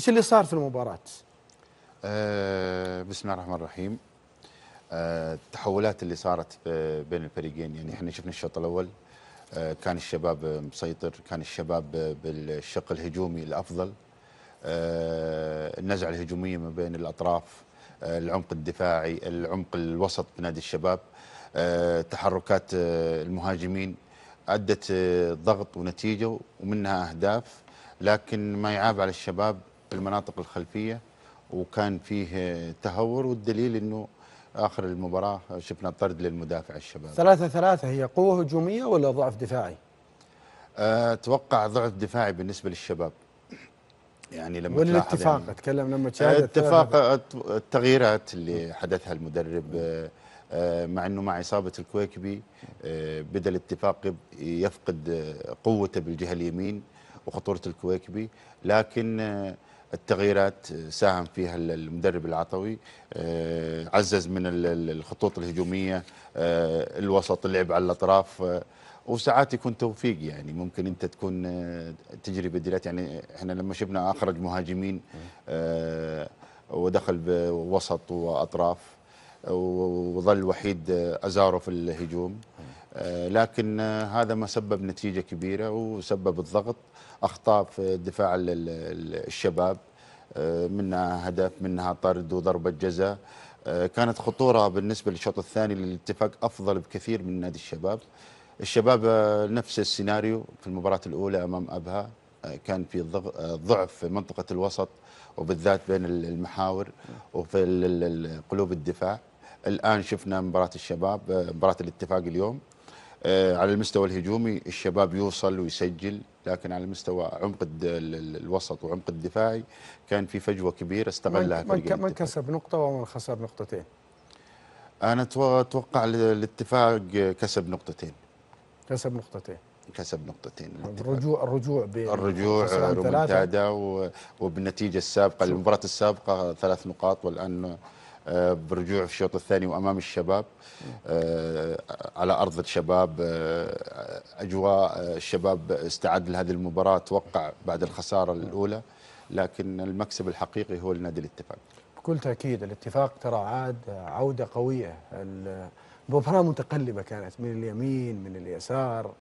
ايش اللي صار في المباراه؟ أه بسم الله الرحمن الرحيم أه التحولات اللي صارت بين الفريقين يعني احنا شفنا الشوط الاول أه كان الشباب مسيطر كان الشباب بالشق الهجومي الافضل أه النزعه الهجوميه ما بين الاطراف أه العمق الدفاعي العمق الوسط بنادي الشباب أه تحركات أه المهاجمين ادت آه، ضغط ونتيجه ومنها اهداف لكن ما يعاب على الشباب المناطق الخلفيه وكان فيه تهور والدليل انه اخر المباراه شفنا طرد للمدافع الشباب ثلاثة ثلاثة هي قوه هجوميه ولا ضعف دفاعي؟ اتوقع آه، ضعف دفاعي بالنسبه للشباب يعني لما والاتفاق يعني اتكلم لما تشاهد اتفاق التغييرات اللي حدثها المدرب آه، آه، مع انه مع اصابه الكويكبي بدا الاتفاق يفقد قوته بالجهه اليمين وخطوره الكويكبي لكن التغييرات آه، ساهم فيها المدرب العطوي آه، عزز من الخطوط الهجوميه آه، الوسط اللعب على الاطراف وساعات يكون توفيق يعني ممكن انت تكون تجري بديلات يعني احنا لما شفنا اخرج مهاجمين ودخل بوسط واطراف وظل وحيد ازاره في الهجوم آه، لكن آه، هذا ما سبب نتيجة كبيرة وسبب الضغط أخطاء في دفاع الشباب آه، منها هدف منها طرد وضربة جزاء كانت خطورة بالنسبة للشوط الثاني للاتفاق أفضل بكثير من نادي الشباب الشباب نفس السيناريو في المباراة الأولى أمام أبها كان في ضعف في منطقة الوسط وبالذات بين المحاور وفي قلوب الدفاع الآن شفنا مباراة الشباب مباراة الاتفاق اليوم آه، على المستوى الهجومي الشباب يوصل ويسجل لكن على مستوى عمق الوسط وعمق الدفاعي كان في فجوه كبيره استغلها من, من, من كسب نقطه ومن خسر نقطتين انا اتوقع الاتفاق كسب نقطتين كسب نقطتين كسب نقطتين الرجوع الرجوع الرجوع رومنتادا وبالنتيجه السابقه المباراه السابقه ثلاث نقاط والان آه، برجوع في الشوط الثاني وامام الشباب آه، على ارض الشباب آه، اجواء الشباب استعد لهذه المباراه توقع بعد الخساره الاولى لكن المكسب الحقيقي هو لنادي الاتفاق بكل تاكيد الاتفاق ترى عاد عوده قويه المباراه متقلبه كانت من اليمين من اليسار